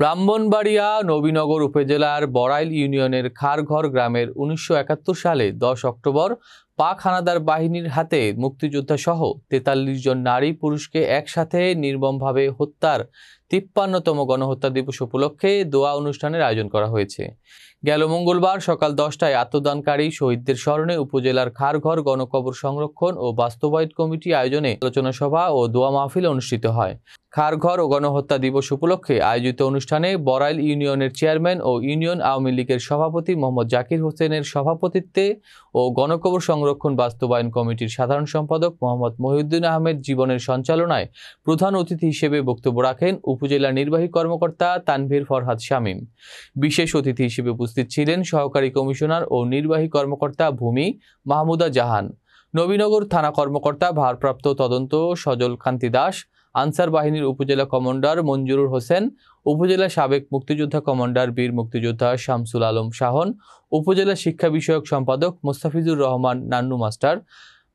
ব্রাহ্মণবাড়িয়া নবীনগর উপজেলার বড়াইল ইউনিয়নের খারঘর গ্রামের উনিশশো সালে দশ অক্টোবর পাক হানাদার বাহিনীর হাতে মুক্তিযোদ্ধা সহ তেতাল্লিশ জন নারী পুরুষকে একসাথে নির্মমভাবে হত্যার তিপ্পান্নতম গণহত্যা দিবস উপলক্ষে দোয়া অনুষ্ঠানের আয়োজন করা হয়েছে গেল মঙ্গলবার সকাল দশটায় আত্মদানকারী শহীদদের স্মরণে উপজেলার খারঘর গণকবর সংরক্ষণ ও বাস্তবায়ন কমিটি আয়োজনে আলোচনা সভা ও দোয়া মাহফিল অনুষ্ঠিত হয় খারঘর ও গণহত্যা দিবস উপলক্ষে আয়োজিত অনুষ্ঠানে বরাইল ইউনিয়নের চেয়ারম্যান ও ইউনিয়ন আওয়ামী লীগের সভাপতি মোহাম্মদ জাকির হোসেনের সভাপতিত্বে ও গণকবর সংরক্ষণ সংরক্ষণ বাস্তবায়ন কমিটির সাধারণ সম্পাদক মোহাম্মদ মহিউদ্দিন আহমেদ জীবনের সঞ্চালনায় প্রধান অতিথি হিসেবে বক্তব্য রাখেন উপজেলা নির্বাহী কর্মকর্তা তানভীর ফরহাদ শামীম বিশেষ অতিথি হিসেবে উপস্থিত ছিলেন সহকারী কমিশনার ও নির্বাহী কর্মকর্তা ভূমি মাহমুদা জাহান নবীনগর থানা কর্মকর্তা ভারপ্রাপ্ত তদন্ত সজল কান্তি দাস আনসার বাহিনীর উপজেলা কমান্ডার মঞ্জুরুল হোসেন উপজেলা সাবেক মুক্তিযোদ্ধা কমান্ডার বীর মুক্তিযোদ্ধা শামসুল আলম শাহন উপজেলা শিক্ষা বিষয়ক সম্পাদক মোস্তাফিজুর রহমান নান্নু মাস্টার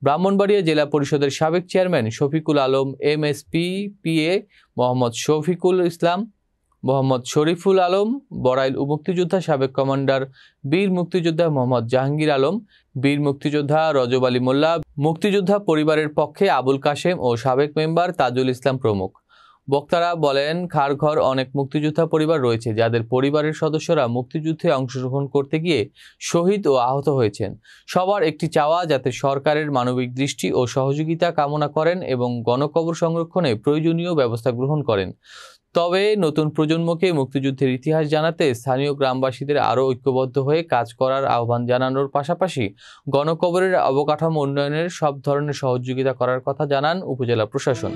ব্রাহ্মণবাড়িয়া জেলা পরিষদের সাবেক chairman Shafiqul Alam M S P PA Mohammad Shafiqul Islam Mohammad Shariful Alam Barail মুক্তিযোদ্ধা সাবেক কমান্ডার বীর মুক্তিযোদ্ধা মোহাম্মদ জাহাঙ্গীর আলম বীর মুক্তিযোদ্ধা রজব আলী মোল্লা মুক্তিযোদ্ধা পরিবারের পক্ষে আবুল কাশেম ও সাবেক মেম্বার তাজুল ইসলাম প্রমুখ বক্তারা বলেন খারঘর অনেক মুক্তিযোদ্ধা পরিবার রয়েছে যাদের পরিবারের সদস্যরা মুক্তিযুদ্ধে অংশগ্রহণ করতে গিয়ে শহীদ ও আহত হয়েছেন সবার একটি চাওয়া যাতে সরকারের মানবিক দৃষ্টি ও সহযোগিতা কামনা করেন এবং গণকবর সংরক্ষণে প্রয়োজনীয় ব্যবস্থা গ্রহণ করেন তবে নতুন প্রজন্মকে মুক্তিযুদ্ধের ইতিহাস জানাতে স্থানীয় গ্রামবাসীদের আরও ঐক্যবদ্ধ হয়ে কাজ করার আহ্বান জানানোর পাশাপাশি গণকবরের অবকাঠামো উন্নয়নের সব ধরনের সহযোগিতা করার কথা জানান উপজেলা প্রশাসন